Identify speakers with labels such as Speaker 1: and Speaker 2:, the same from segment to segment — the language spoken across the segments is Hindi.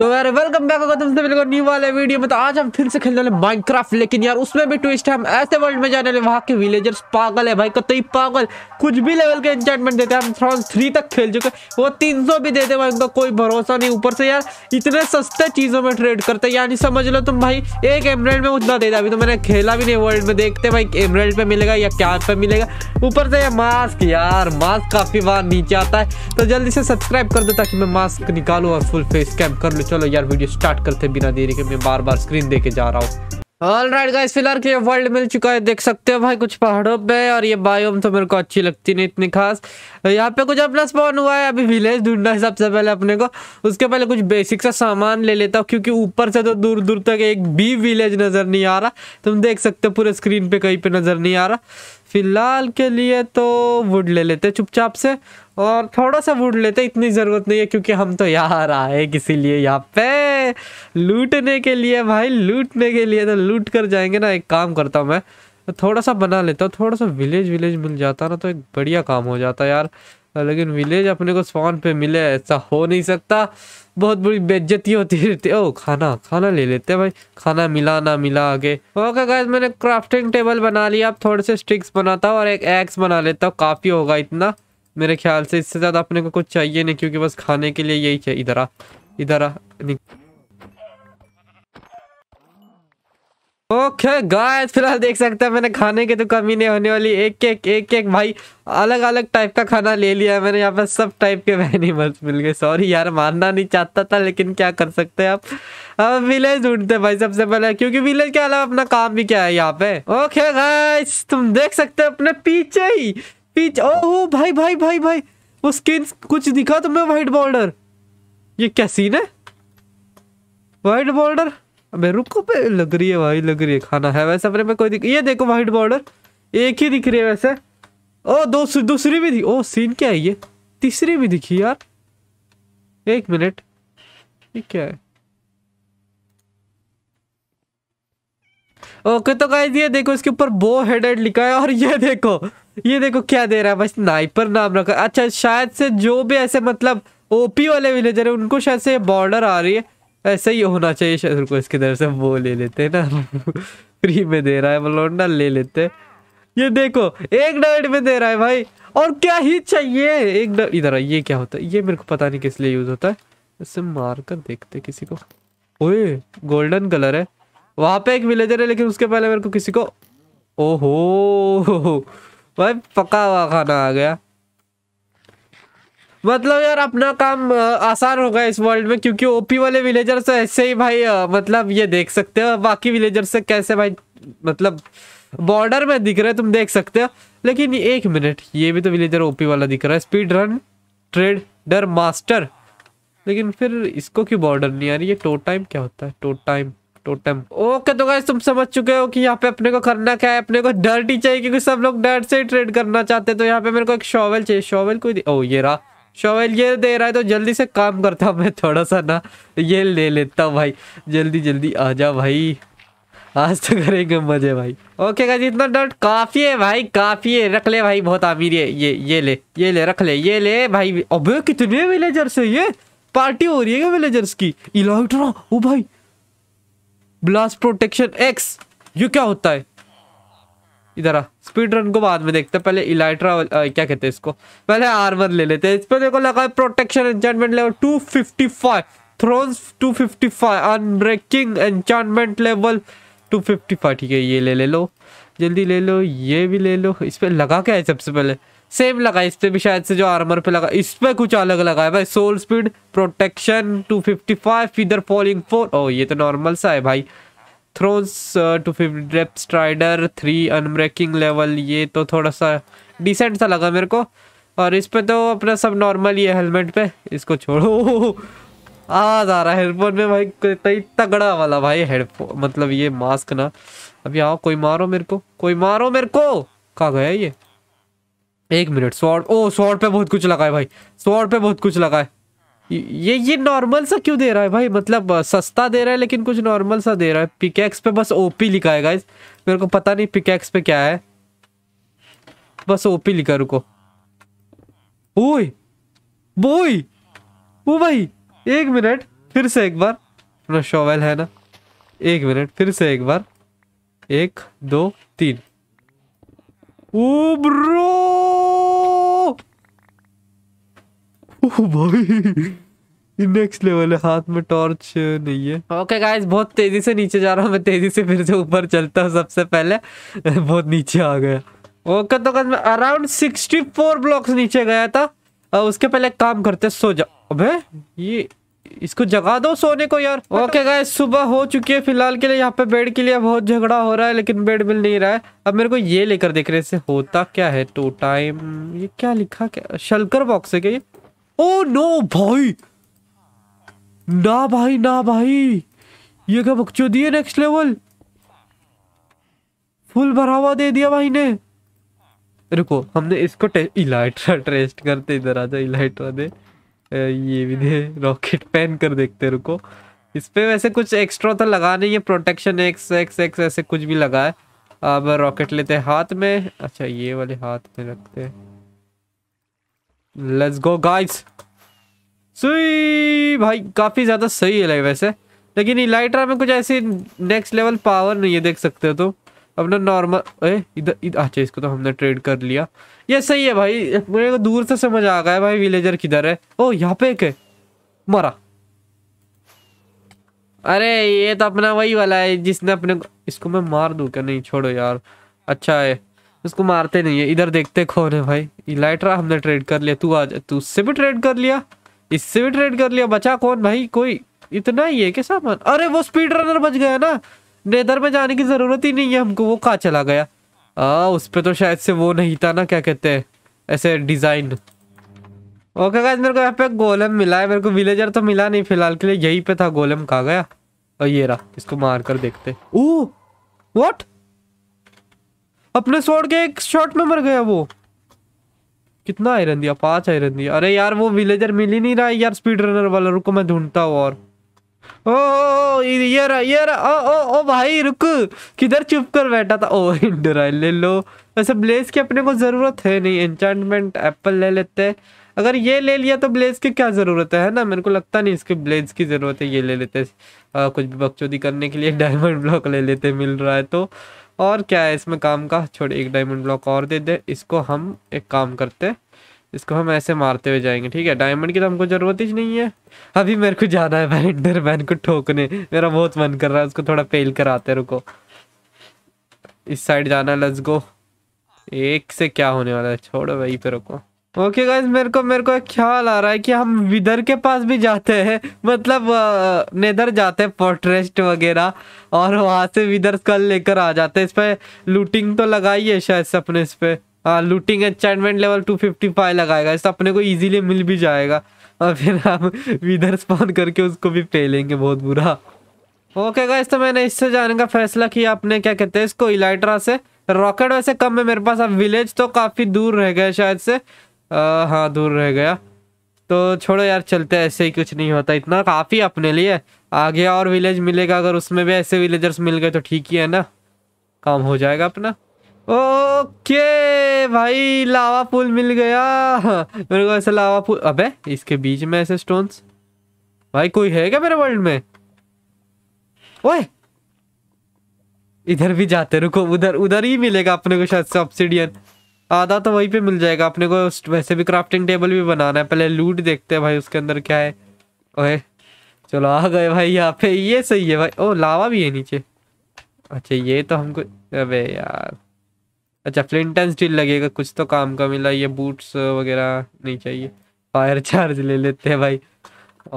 Speaker 1: तो यार वेलकम बैक होगा तुमसे बिल्कुल न्यू वाले वीडियो में तो आज हम फिर से खेलने वाले माइनक्राफ्ट लेकिन यार उसमें भी ट्विस्ट है हम ऐसे वर्ल्ड में जाने वाले वहाँ के विलेजर्स पागल है भाई कतई पागल कुछ भी लेवल के एंटमेंट देते हैं हम थ्रॉन थ्री तक खेल चुके वो तीन सौ भी देते भाई उनका कोई भरोसा नहीं ऊपर से यार इतने सस्ते चीज़ों में ट्रेड करते यानी समझ लो तुम भाई एक एमरेल्ड में उतना देता अभी तो मैंने खेला भी नहीं वर्ल्ड में देखते भाई एमरेल्ड पर मिलेगा या क्या पे मिलेगा ऊपर से यार मास्क यार मास्क काफ़ी बार नीचे आता है तो जल्दी से सब्सक्राइब कर दो ताकि मैं मास्क निकालू और फुल फेस कैम कर लूँ चलो यार वीडियो स्टार्ट करते बिना देरी के मैं बार बार स्क्रीन दे के जा रहा हूँ ऑल राइट गाइस फिलहाल के वर्ल्ड मिल चुका है देख सकते हो भाई कुछ पहाड़ों पे और ये बायोम तो मेरे को अच्छी लगती नहीं इतनी खास यहाँ पे कुछ अपना स्पॉन हुआ है अभी विलेज ढूंढना है सबसे पहले अपने को उसके पहले कुछ बेसिक सा सामान ले लेता हूँ क्योंकि ऊपर से तो दूर दूर तक एक भी विलेज नज़र नहीं आ रहा तुम देख सकते हो पूरे स्क्रीन पर कहीं पर नज़र नहीं आ रहा फिलहाल के लिए तो वुड ले लेते चुपचाप से और थोड़ा सा वुड लेते इतनी ज़रूरत नहीं है क्योंकि हम तो यार आए लिए यहाँ पे लूटने के लिए भाई लूटने के लिए तो लूट कर जाएंगे ना एक काम करता हूँ मैं थोड़ा सा बना लेता हूँ थोड़ा सा विलेज विलेज मिल जाता ना तो एक बढ़िया काम हो जाता यार लेकिन विलेज अपने को स्पॉन पे मिले ऐसा हो नहीं सकता बहुत बड़ी बेज्जती होती रहती है ओ खाना खाना ले लेते हैं भाई खाना मिला ना मिला आगे ओके गाइस मैंने क्राफ्टिंग टेबल बना लिया अब थोड़े से स्टिक्स बनाता हूँ और एक एक्स बना लेता हूँ काफ़ी होगा इतना मेरे ख्याल से इससे ज़्यादा अपने को कुछ चाहिए नहीं क्योंकि बस खाने के लिए यही चाहिए इधर आ इधर आ ओके गाइस फिलहाल देख सकते हैं मैंने खाने की तो कमी नहीं होने वाली एक एक एक एक भाई अलग अलग टाइप का खाना ले लिया है मैंने यहाँ पर सब टाइप के एनिमल्स मिल गए सॉरी यार मानना नहीं चाहता था लेकिन क्या कर सकते हैं आप अब विलेज ढूंढते भाई सबसे पहले क्योंकि विलेज के अलावा अपना काम भी क्या है यहाँ पे ओके गाय तुम देख सकते हो अपने पीछे ही पीछे ओ भाई भाई भाई भाई भाई। वो स्किन कुछ दिखा तुम्हें व्हाइट बॉर्डर ये क्या सीन है व्हाइट बॉर्डर अबे रुको पे लग रही है भाई लग रही है खाना है वैसे अपने में कोई दिख ये देखो व्हाइट बॉर्डर एक ही दिख रही है वैसे ओ दो दूसरी भी थी ओ सीन क्या है ये तीसरी भी दिखी यार एक मिनट ये क्या है ओके तो कह ये देखो इसके ऊपर बो हेडेड लिखा है और ये देखो ये देखो क्या दे रहा है बस नाइपर नाम रखा अच्छा शायद से जो भी ऐसे मतलब ओपी वाले विलेजर है उनको शायद से बॉर्डर आ रही है ऐसा ही होना चाहिए शायद उनको इसके तरह से वो ले लेते हैं ना फ्री में दे रहा है मतलब ना ले लेते ये देखो एक डाइट में दे रहा है भाई और क्या ही चाहिए एक इधर ये क्या होता है ये मेरे को पता नहीं किस लिए यूज होता है इसे मार कर देखते किसी को ओए गोल्डन कलर है वहां पे एक विलेजर है लेकिन उसके पहले मेरे को किसी को ओहो भाई पका हुआ खाना आ गया मतलब यार अपना काम आसान होगा इस वर्ल्ड में क्योंकि ओपी वाले विलेजर से तो ऐसे ही भाई मतलब ये देख सकते हो बाकी विलेजर से कैसे भाई मतलब बॉर्डर में दिख रहे तुम देख सकते हो लेकिन एक मिनट ये भी तो विलेजर ओपी वाला दिख रहा है speed run trader master लेकिन फिर इसको क्यों बॉर्डर नहीं आ रही ये टो टाइम क्या होता है टो टाइम टोटम ओके तो गाइस तुम समझ चुके हो कि यहाँ पे अपने को करना क्या है अपने को डर्ट ही चाहिए क्योंकि सब लोग डर्ट से ही ट्रेड करना चाहते हैं तो यहाँ पे मेरे को एक शॉवल चाहिए शॉवल कोई ओ ये रहा शॉवल ये दे रहा है तो जल्दी से काम करता हूँ मैं थोड़ा सा ना ये ले लेता हूँ भाई जल्दी जल्दी आ जा भाई आज तो करेंगे मजे भाई ओके गाइस इतना डर्ट काफ़ी है भाई काफ़ी है रख ले भाई बहुत आमिर है ये ये ले ये ले रख ले ये ले भाई अबे कितने विलेजर्स है ये पार्टी हो रही है क्या विलेजर्स की इलाइट्रा ओ भाई ब्लास्ट प्रोटेक्शन एक्स ये क्या होता है इधर आ स्पीड रन को बाद में देखते हैं पहले इलाइट्रा क्या कहते हैं इसको पहले आर्मर ले लेते हैं इस पर देखो लगा है protection enjoyment level 255 thorns 255 unbreaking enjoyment level 255 ठीक है ये ले ले लो जल्दी ले लो ये भी ले लो इस पर लगा क्या है सबसे पहले सेम लगा इस पे भी शायद से जो आर्मर पे लगा इस पे कुछ अलग लगा है भाई soul speed protection 255 feather falling four oh ये तो नॉर्मल सा है भाई thorns two fifty depth strider three unbreaking level ये तो थोड़ा सा डिसेंट सा लगा मेरे को और इस पे तो अपना सब नॉर्मल ही है हेलमेट पे इसको छोड़ो आज आ रहा है हेडफोन में भाई कई तगड़ा वाला भाई हेडफोन मतलब ये मास्क ना अभी आओ कोई मारो मेरे को कोई मारो मेरे को कहा गया ये एक मिनट सौर ओ सौर पे बहुत कुछ लगा है भाई सौर पे बहुत कुछ लगा है ये ये नॉर्मल सा क्यों दे रहा है भाई मतलब सस्ता दे रहा है लेकिन कुछ नॉर्मल सा दे रहा है पिकेक्स पे बस ओपी लिखा है गाइज मेरे को पता नहीं पिकेक्स पे क्या है बस ओपी लिखा रुको ओए बोई वो भाई एक मिनट फिर से एक बार अपना शॉवेल है ना एक मिनट फिर से एक बार एक दो तीन ओ ब्रो भाई नेक्स्ट लेवल है हाथ में टॉर्च नहीं है ओके okay गाइस बहुत तेजी से नीचे जा रहा हूँ मैं तेजी से फिर से ऊपर चलता हूँ सबसे पहले बहुत नीचे आ गया ओके तो गाइस मैं अराउंड 64 ब्लॉक्स नीचे गया था और उसके पहले काम करते सो जा अबे ये इसको जगा दो सोने को यार ओके गाय सुबह हो चुकी है फिलहाल के लिए यहाँ पे बेड के लिए बहुत झगड़ा हो रहा है लेकिन बेड मिल नहीं रहा है अब मेरे को ये लेकर देख रहे से होता क्या है टू टाइम ये क्या लिखा क्या शलकर बॉक्स है क्या ये ओ नो भाई ना भाई ना भाई ये क्या बक्चो दिए नेक्स्ट लेवल फुल बढ़ावा दे दिया भाई ने रुको हमने इसको इलाइट्रा टेस्ट करते इधर आ जाओ इलाइट्रा दे ये भी दे रॉकेट पेन कर देखते रुको इस पर वैसे कुछ एक्स्ट्रा तो लगा नहीं है प्रोटेक्शन एक्स एक्स एक्स ऐसे कुछ भी लगा है अब रॉकेट लेते हैं हाथ में अच्छा ये वाले हाथ में रखते हैं लेट्स गो गाइस सुई भाई काफ़ी ज़्यादा सही है वैसे लेकिन इलाइट्रा में कुछ ऐसी नेक्स्ट लेवल पावर नहीं है देख सकते हो तो अपना नॉर्मल ए इधर अच्छा इसको तो हमने ट्रेड कर लिया ये सही है भाई मेरे को तो दूर से समझ आ गया भाई विलेजर किधर है ओ यहाँ पे एक है मरा अरे ये तो अपना वही वाला है जिसने अपने इसको मैं मार दूँ क्या नहीं छोड़ो यार अच्छा है उसको मारते नहीं है इधर देखते कौन है भाई इलाइट्रा हमने ट्रेड कर लिया तू आज तू उससे भी ट्रेड कर लिया इससे भी ट्रेड कर लिया बचा कौन भाई कोई इतना ही है क्या सामान अरे वो स्पीड रनर बच गया ना नेदर में जाने की जरूरत ही नहीं है हमको वो कहा चला गया आ, उस पर तो शायद से वो नहीं था ना क्या कहते हैं ऐसे डिजाइन ओके गाइस मेरे को यहाँ पे गोलम मिला है मेरे को विलेजर तो मिला नहीं फिलहाल के लिए यही पे था गोलम कहा गया और ये रहा इसको मार कर देखते ओ व्हाट अपने छोड़ के एक शॉट में मर गया वो कितना आयरन दिया पांच आयरन दिया अरे यार वो विलेजर मिल ही नहीं रहा यार स्पीड रनर वाला रुको मैं ढूंढता हूँ और ओ, ये रहा ये रहा ओ ओ ओ भाई रुक किधर चुप कर बैठा था ओ इंडरा ले लो वैसे ब्लेस की अपने को ज़रूरत है नहीं एंचांटमेंट एप्पल ले लेते अगर ये ले लिया तो ब्लेज की क्या ज़रूरत है ना मेरे को लगता नहीं इसके ब्लेज की ज़रूरत है ये ले लेते आ, कुछ भी बकचोदी करने के लिए डायमंड ब्लॉक ले लेते मिल रहा है तो और क्या है इसमें काम का छोड़ एक डायमंड ब्लॉक और दे दे इसको हम एक काम करते इसको हम ऐसे मारते हुए जाएंगे ठीक है डायमंड की तो हमको ज़रूरत ही नहीं है अभी मेरे को जाना है बैलेंडर मैन को ठोकने मेरा बहुत मन कर रहा है उसको थोड़ा फेल कराते रुको इस साइड जाना है गो एक से क्या होने वाला है छोड़ो वही पे रुको ओके गाइज मेरे को मेरे को एक ख्याल आ रहा है कि हम विदर के पास भी जाते हैं मतलब नेदर जाते हैं पोर्ट्रेस्ट वगैरह और वहाँ से विदर स्कल लेकर आ जाते हैं इस पर लूटिंग तो लगाई है शायद सपने इस पर हाँ लूटिंग एंचाइटमेंट लेवल 255 लगाएगा इस अपने को इजीली मिल भी जाएगा और फिर हम विदर स्पॉन करके उसको भी पे लेंगे बहुत बुरा ओके गाइज तो मैंने इससे जाने का फैसला किया अपने क्या कहते हैं इसको इलाइट्रा से रॉकेट वैसे कम है मेरे पास अब विलेज तो काफ़ी दूर रह गए शायद से आ, हाँ दूर रह गया तो छोड़ो यार चलते ऐसे ही कुछ नहीं होता इतना काफ़ी अपने लिए आगे और विलेज मिलेगा अगर उसमें भी ऐसे विलेजर्स मिल गए तो ठीक ही है ना काम हो जाएगा अपना ओके भाई लावा पुल मिल गया मेरे को ऐसा लावा पुल अबे इसके बीच में ऐसे स्टोन्स भाई कोई है क्या मेरे वर्ल्ड में ओए इधर भी जाते रुको उधर उधर ही मिलेगा अपने को शायद सब्सिडियन आधा तो वहीं पे मिल जाएगा अपने को वैसे भी क्राफ्टिंग टेबल भी बनाना है पहले लूट देखते हैं भाई उसके अंदर क्या है ओए चलो आ गए भाई यहाँ पे ये सही है भाई ओ लावा भी है नीचे अच्छा ये तो हमको अबे यार अच्छा फ्लिंट स्टील लगेगा कुछ तो काम का मिला ये बूट्स वगैरह नहीं चाहिए फायर चार्ज ले लेते हैं भाई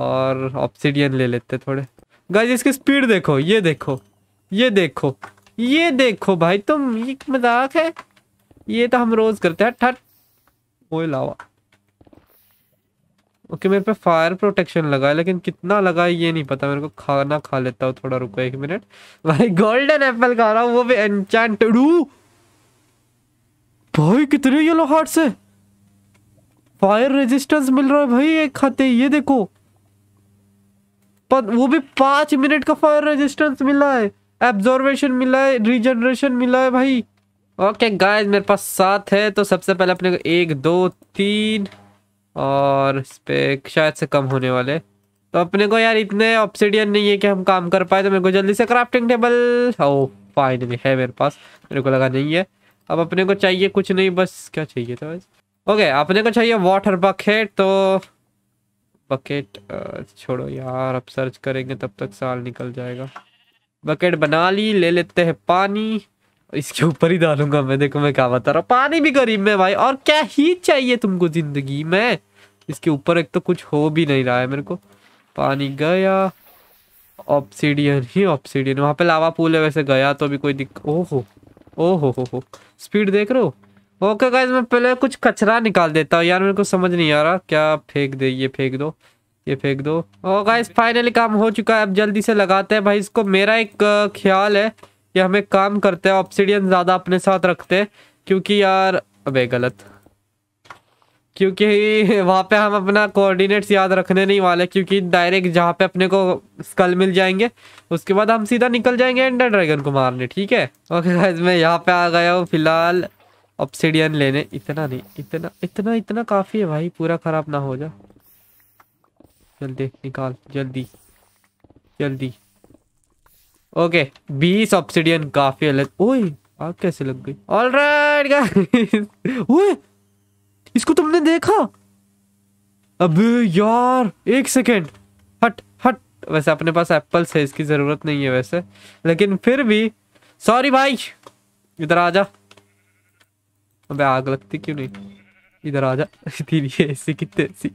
Speaker 1: और ऑप्सीडियन ले लेते थोड़े गाय इसकी स्पीड देखो ये देखो ये देखो ये देखो भाई तुम ये मजाक है ये तो हम रोज करते हैं ठट ओए लावा ओके मेरे पे फायर प्रोटेक्शन लगा है लेकिन कितना लगा है ये नहीं पता मेरे को खाना खा लेता हूँ थोड़ा रुको एक मिनट भाई गोल्डन एप्पल खा रहा हूँ वो भी एनचैंटेड भाई कितने येलो हार्ट से फायर रेजिस्टेंस मिल रहा है भाई एक खाते ये देखो पर वो भी पांच मिनट का फायर रेजिस्टेंस मिला है एब्जॉर्वेशन मिला है रिजनरेशन मिला है भाई ओके गाइस मेरे पास सात है तो सबसे पहले अपने को एक दो तीन और इस पर शायद से कम होने वाले तो अपने को यार इतने ऑप्सीडियन नहीं है कि हम काम कर पाए तो मेरे को जल्दी से क्राफ्टिंग टेबल ओ फाइनली है मेरे पास मेरे को लगा नहीं है अब अपने को चाहिए कुछ नहीं बस क्या चाहिए था बस ओके अपने को चाहिए वाटर बकेट तो बकेट छोड़ो यार अब सर्च करेंगे तब तक साल निकल जाएगा बकेट बना ली ले लेते हैं पानी इसके ऊपर ही डालूंगा मैं देखो मैं क्या बता रहा हूँ पानी भी गरीब में भाई और क्या ही चाहिए तुमको जिंदगी में इसके ऊपर एक तो कुछ हो भी नहीं रहा है मेरे को पानी गया ऑप्सीडियन ही ऑप्सीडियन वहाँ पे लावा पूल है वैसे गया तो भी कोई दिक्कत हो ओहो हो हो स्पीड देख रहे हो ओके गाइज मैं पहले कुछ कचरा निकाल देता हूँ यार मेरे को समझ नहीं आ रहा क्या फेंक दे ये फेंक दो ये फेंक दो ओ गाइज फाइनली काम हो चुका है अब जल्दी से लगाते हैं भाई इसको मेरा एक ख्याल है या हम एक काम करते हैं ऑप्सीडियन ज़्यादा अपने साथ रखते हैं क्योंकि यार अबे गलत क्योंकि वहाँ पे हम अपना कोऑर्डिनेट्स याद रखने नहीं वाले क्योंकि डायरेक्ट जहाँ पे अपने को स्कल मिल जाएंगे उसके बाद हम सीधा निकल जाएंगे एंडर ड्रैगन को मारने ठीक है ओके गाइस मैं यहाँ पे आ गया हूँ फिलहाल ऑप्सीडियन लेने इतना नहीं इतना इतना इतना काफ़ी है भाई पूरा ख़राब ना हो जा जल्दी निकाल जल्दी जल्दी ओके बीस ऑप्सीडियन काफी अलग ओए आग कैसे लग गई ऑल राइट ओए इसको तुमने देखा अबे यार एक सेकेंड हट हट वैसे अपने पास एप्पल है इसकी ज़रूरत नहीं है वैसे लेकिन फिर भी सॉरी भाई इधर आ जा अबे आग लगती क्यों नहीं इधर आ जा ऐसी कितने ऐसी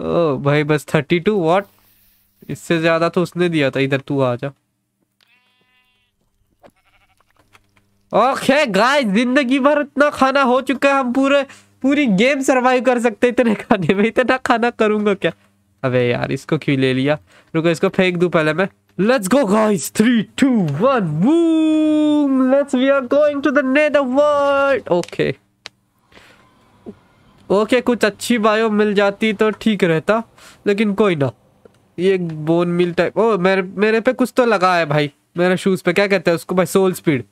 Speaker 1: ओ भाई बस थर्टी टू वॉट इससे ज़्यादा तो उसने दिया था इधर तू आ जा ओके गाइस जिंदगी भर इतना खाना हो चुका है हम पूरे पूरी गेम सरवाइव कर सकते इतने खाने में इतना खाना करूंगा क्या अबे यार इसको क्यों ले लिया रुको इसको फेंक दू पहले मैं let's go guys three two one boom let's we are going to the nether world okay okay कुछ अच्छी बायो मिल जाती तो ठीक रहता लेकिन कोई ना ये बोन मिल टाइप ओ मेरे मेरे पे कुछ तो लगा है भाई मेरे शूज़ पे क्या कहते हैं उसको भाई सोल स्पीड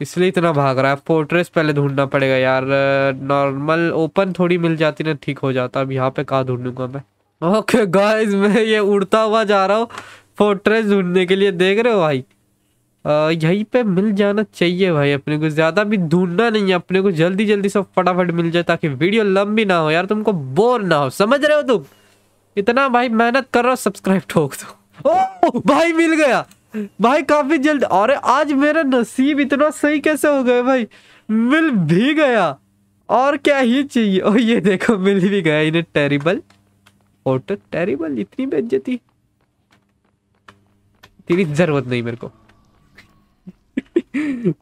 Speaker 1: इसलिए इतना भाग रहा है फोर्ट्रेस पहले ढूंढना पड़ेगा यार नॉर्मल ओपन थोड़ी मिल जाती ना ठीक हो जाता अब यहाँ पे कहा ढूंढूंगा मैं ओके गाइस मैं ये उड़ता हुआ जा रहा हूँ फोर्ट्रेस ढूंढने के लिए देख रहे हो भाई यहीं पे मिल जाना चाहिए भाई अपने को ज़्यादा भी ढूंढना नहीं है अपने को जल्दी जल्दी सब फटाफट मिल जाए ताकि वीडियो लंबी ना हो यार तुमको बोर ना हो समझ रहे हो तुम इतना भाई मेहनत कर रहा हो सब्सक्राइब ठोक दो ओ भाई मिल गया भाई काफी जल्द अरे आज मेरा नसीब इतना सही कैसे हो गया भाई मिल भी गया और क्या ही चाहिए ओ ये देखो मिल भी गया इन्हें टेरिबल ऑटो टेरिबल इतनी बेज्जती तेरी जरूरत नहीं मेरे को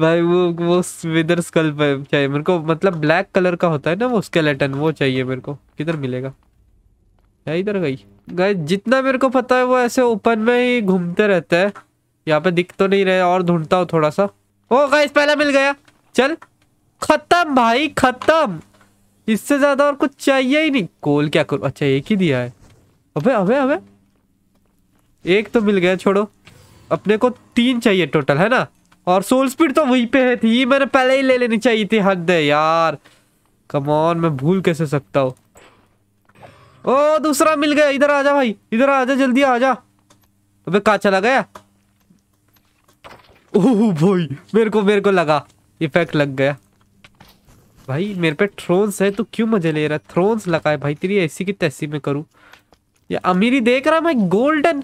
Speaker 1: भाई वो वो स्विदर स्कल्प चाहिए मेरे को मतलब ब्लैक कलर का होता है ना वो स्केलेटन वो चाहिए मेरे को किधर मिलेगा है इधर गई गए जितना मेरे को पता है वो ऐसे ओपन में ही घूमते रहते हैं यहाँ पे दिख तो नहीं रहे और ढूंढता हूँ थोड़ा सा ओ गाइस पहला मिल गया चल खत्म भाई खत्म इससे ज्यादा और कुछ चाहिए ही नहीं कोल क्या करूँ अच्छा एक ही दिया है अबे अबे अबे एक तो मिल गया छोड़ो अपने को तीन चाहिए टोटल है ना और सोल स्पीड तो वहीं पे है थी मैंने पहले ही ले लेनी चाहिए थी हद है यार कमॉन मैं भूल कैसे सकता हूँ ओ दूसरा मिल गया इधर आजा भाई इधर आजा जल्दी आजा अबे का चला गया ओह भाई मेरे को मेरे को लगा इफेक्ट लग गया भाई मेरे पे थ्रोन्स है तो क्यों मजे ले रहा है थ्रोन्स लगा है भाई तेरी ऐसी की तैसी में करूँ ये अमीरी देख रहा मैं गोल्डन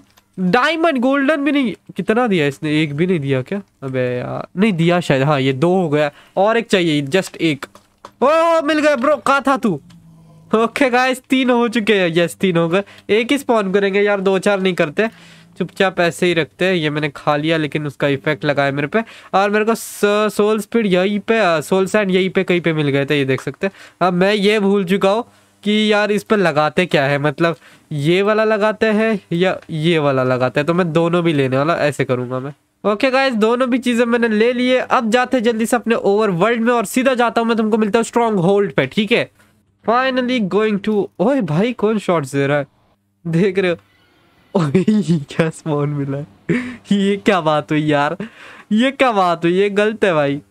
Speaker 1: डायमंड गोल्डन भी नहीं कितना दिया इसने एक भी नहीं दिया क्या अबे यार नहीं दिया शायद हाँ ये दो हो गया और एक चाहिए जस्ट एक ओ मिल गया ब्रो कहा था तू ओके गाइस तीन हो चुके हैं यस तीन हो गए एक ही स्पॉन करेंगे यार दो चार नहीं करते चुपचाप ऐसे ही रखते हैं ये मैंने खा लिया लेकिन उसका इफेक्ट लगाया मेरे पे और मेरे को सोल स्पीड यहीं पे सोल सैंड यहीं पे कहीं पे मिल गए थे ये देख सकते हैं अब मैं ये भूल चुका हूँ कि यार इस पर लगाते क्या है मतलब ये वाला लगाते हैं या ये वाला लगाते हैं तो मैं दोनों भी लेने वाला ऐसे करूँगा मैं ओके okay गाइस दोनों भी चीज़ें मैंने ले लिए अब जाते जल्दी से अपने ओवर वर्ल्ड में और सीधा जाता हूँ मैं तुमको मिलता हूँ स्ट्रॉन्ग होल्ड पे ठीक है फाइनली गोइंग टू ओए भाई कौन शॉर्ट दे रहा है देख रहे हो ओए क्या स्पॉन मिला है ये क्या बात हुई यार ये क्या बात हुई ये गलत है भाई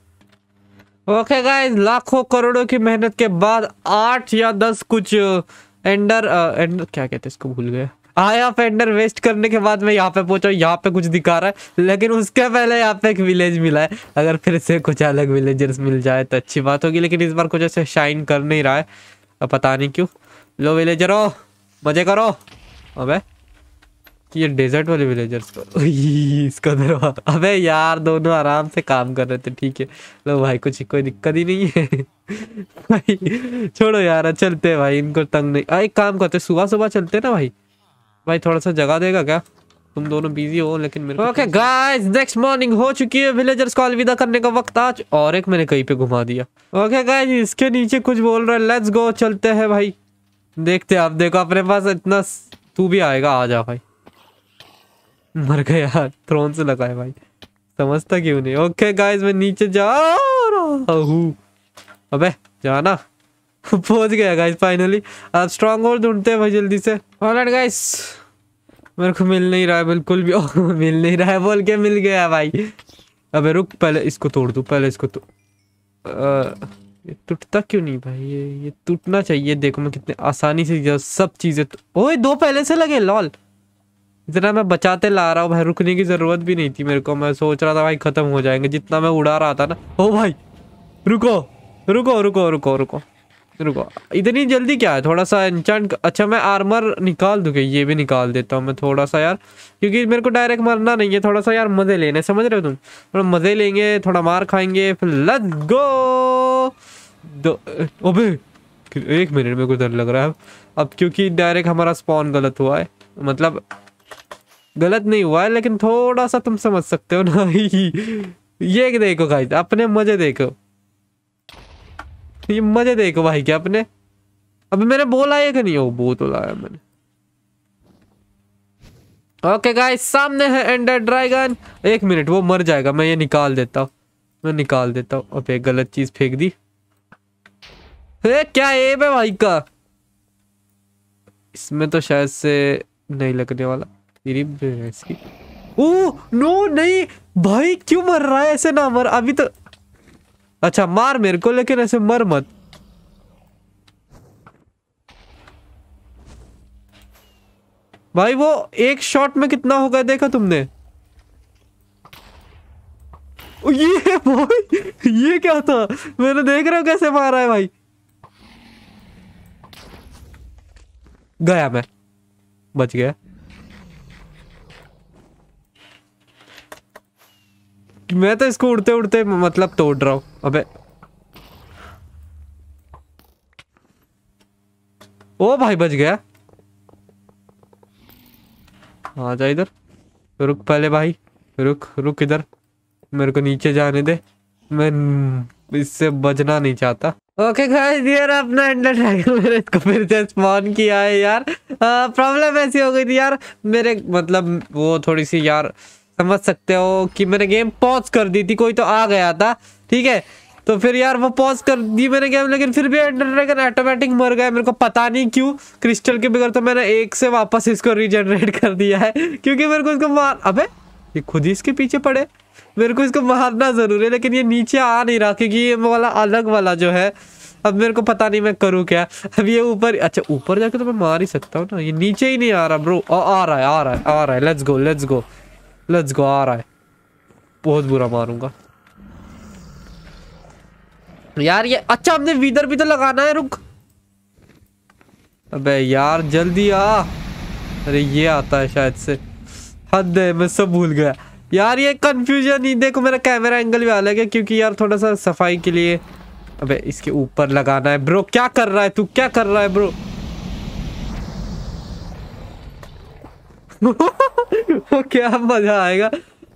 Speaker 1: ओके गाइस लाखों करोड़ों की मेहनत के बाद आठ या दस कुछ एंडर आ, एंडर क्या कहते हैं इसको भूल गए आया फेंडर वेस्ट करने के बाद मैं यहाँ पे पहुंचा यहाँ पे कुछ दिखा रहा है लेकिन उसके पहले यहाँ पे एक विलेज मिला है अगर फिर से कुछ अलग विलेजर्स मिल जाए तो अच्छी बात होगी लेकिन इस बार कुछ ऐसे शाइन कर नहीं रहा है अब पता नहीं क्यों लो हो मजे करो अबे ये डेजर्ट वाले विलेजर्स को इसका दरवाजा अबे यार दोनों आराम से काम कर रहे थे ठीक है लो भाई कुछ कोई दिक्कत ही नहीं है भाई छोड़ो यार चलते भाई इनको तंग नहीं आ, एक काम करते सुबह सुबह चलते ना भाई भाई थोड़ा सा जगह देगा क्या तुम दोनों बिजी हो लेकिन मेरे ओके गाइस नेक्स्ट मॉर्निंग हो चुकी है विलेजर्स को अलविदा करने का वक्त आज और एक मैंने कहीं पे घुमा दिया ओके okay, गाइस इसके नीचे कुछ बोल रहा है लेट्स गो चलते हैं भाई देखते हैं आप देखो अपने पास इतना तू भी आएगा आ जा भाई मर गया थ्रोन से लगा है भाई समझता क्यों नहीं ओके okay, गाइस मैं नीचे जा रहा हूँ अबे जाना पहुंच गया गाइज फाइनली आप स्ट्रांग होल्ड ढूंढते हैं भाई जल्दी से ऑलराइट गाइस मेरे को मिल नहीं रहा है बिल्कुल भी मिल नहीं रहा है बोल के मिल गया भाई अबे रुक पहले इसको तोड़ दू पहले इसको तो ये टूटता क्यों नहीं भाई ये ये टूटना चाहिए देखो मैं कितने आसानी से सब चीज़ें तो- ओए दो पहले से लगे लॉल इतना मैं बचाते ला रहा हूँ भाई रुकने की ज़रूरत भी नहीं थी मेरे को मैं सोच रहा था भाई ख़त्म हो जाएंगे जितना मैं उड़ा रहा था ना ओ भाई रुको रुको रुको रुको रुको रुको इतनी जल्दी क्या है थोड़ा सा इंचांट अच्छा मैं आर्मर निकाल दूंगा ये भी निकाल देता हूँ मैं थोड़ा सा यार क्योंकि मेरे को डायरेक्ट मरना नहीं है थोड़ा सा यार मज़े लेने समझ रहे हो तुम थोड़ा मज़े लेंगे थोड़ा मार खाएंगे फिर लत गो दो एक मिनट मेरे को डर लग रहा है अब क्योंकि डायरेक्ट हमारा स्पॉन गलत हुआ है मतलब गलत नहीं हुआ है लेकिन थोड़ा सा तुम समझ सकते हो ना ये देखो खाई अपने मज़े देखो ये मजे देखो भाई क्या अपने अभी मैंने बोला है कि नहीं हो वो तो लाया मैंने ओके गाइस सामने है एंडर ड्रैगन एक मिनट वो मर जाएगा मैं ये निकाल देता हूँ मैं निकाल देता हूँ अब एक गलत चीज फेंक दी ए, क्या एब है भाई का इसमें तो शायद से नहीं लगने वाला तेरी ओ नो नहीं भाई क्यों मर रहा है ऐसे ना मर अभी तो अच्छा मार मेरे को लेकिन ऐसे मर मत भाई वो एक शॉट में कितना हो गया देखा तुमने ये भाई ये क्या था मैंने देख रहे हूं कैसे मारा है भाई गया मैं बच गया मैं तो इसको उड़ते उड़ते मतलब तोड़ रहा हूं अबे ओ भाई बच गया आ जा इधर रुक पहले भाई रुक रुक इधर मेरे को नीचे जाने दे मैं इससे बचना नहीं चाहता ओके गाइस यार अपना एंडर ड्रैगन मेरे इसको फिर से स्पॉन किया है यार प्रॉब्लम ऐसी हो गई थी यार मेरे मतलब वो थोड़ी सी यार समझ सकते हो कि मैंने गेम पॉज कर दी थी कोई तो आ गया था ठीक है तो फिर यार वो पॉज कर दी मैंने गेम लेकिन फिर भी एंडर ड्रैगन ऑटोमेटिक मर गया मेरे को पता नहीं क्यों क्रिस्टल के बगैर तो मैंने एक से वापस इसको रिजनरेट कर दिया है क्योंकि मेरे को इसको मार अबे ये खुद ही इसके पीछे पड़े मेरे को इसको मारना ज़रूरी है लेकिन ये नीचे आ नहीं रहा क्योंकि ये वाला अलग वाला जो है अब मेरे को पता नहीं मैं करूँ क्या अब ये ऊपर अच्छा ऊपर जाके तो मैं मार ही सकता हूँ ना ये नीचे ही नहीं आ रहा ब्रो आ रहा है आ रहा है आ रहा है let's go let's go let's go आ रहा है बहुत बुरा मारूंगा यार ये अच्छा हमने वीदर भी तो लगाना है रुक अबे यार जल्दी आ अरे ये आता है शायद से हद है मैं सब भूल गया यार ये कंफ्यूजन ही देखो मेरा कैमरा एंगल भी अलग है क्योंकि यार थोड़ा सा सफाई के लिए अबे इसके ऊपर लगाना है ब्रो क्या कर रहा है तू क्या कर रहा है ब्रो वो क्या मजा आएगा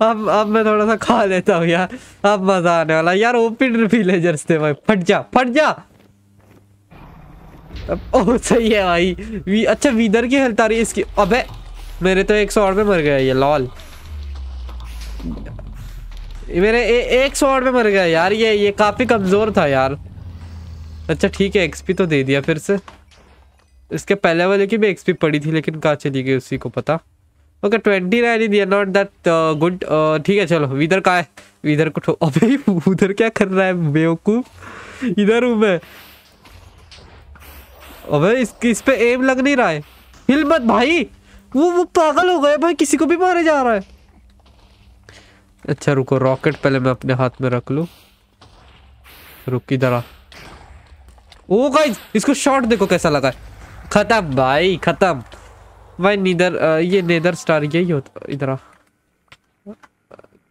Speaker 1: अब अब मैं थोड़ा सा खा लेता हूँ यार अब मजा आने वाला यार ओपन विलेजर्स थे भाई फट जा फट जा अब, ओ सही है भाई वी, अच्छा वीदर की हेल्थ आ रही है इसकी अबे मेरे तो एक सौ में मर गया ये लॉल मेरे ए, एक सौ में मर गया यार ये ये काफ़ी कमज़ोर था यार अच्छा ठीक है एक्सपी तो दे दिया फिर से इसके पहले वाले की भी एक्सपी पड़ी थी लेकिन कहा चली गई उसी को पता okay twenty nine the year not that good ठीक है चलो इधर का है इधर को अबे उधर क्या कर रहा है बेवकूफ इधर हूँ मैं अबे इस, इस पे एम लग नहीं रहा है हिल मत भाई वो वो पागल हो गए भाई किसी को भी मारे जा रहा है अच्छा रुको रॉकेट पहले मैं अपने हाथ में रख लू रुक इधर आ ओ गाइस इसको शॉट देखो कैसा लगा खत्म भाई खत्म वही नीदर uh, ये नीदर स्टार यही होता इधर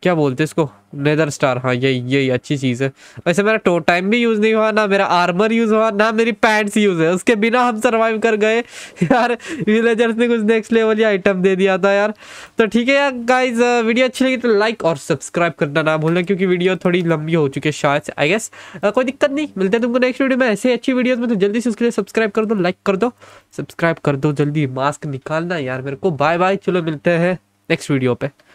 Speaker 1: क्या बोलते हैं इसको नेदर स्टार हाँ यही यही अच्छी चीज़ है वैसे मेरा टो टाइम भी यूज़ नहीं हुआ ना मेरा आर्मर यूज़ हुआ ना मेरी पैंट्स यूज़ है उसके बिना हम सर्वाइव कर गए यार विलेजर्स ने कुछ नेक्स्ट लेवल या आइटम दे दिया था यार तो ठीक है यार गाइज वीडियो अच्छी लगी तो लाइक और सब्सक्राइब करना ना भूलना क्योंकि वीडियो थोड़ी लंबी हो चुकी है शायद से आई गेस कोई दिक्कत नहीं मिलते तुमको नेक्स्ट वीडियो में ऐसे अच्छी वीडियोज़ में तो जल्दी से उसके लिए सब्सक्राइब कर दो लाइक कर दो सब्सक्राइब कर दो जल्दी मास्क निकालना यार मेरे को बाय बाय चलो मिलते हैं नेक्स्ट वीडियो पर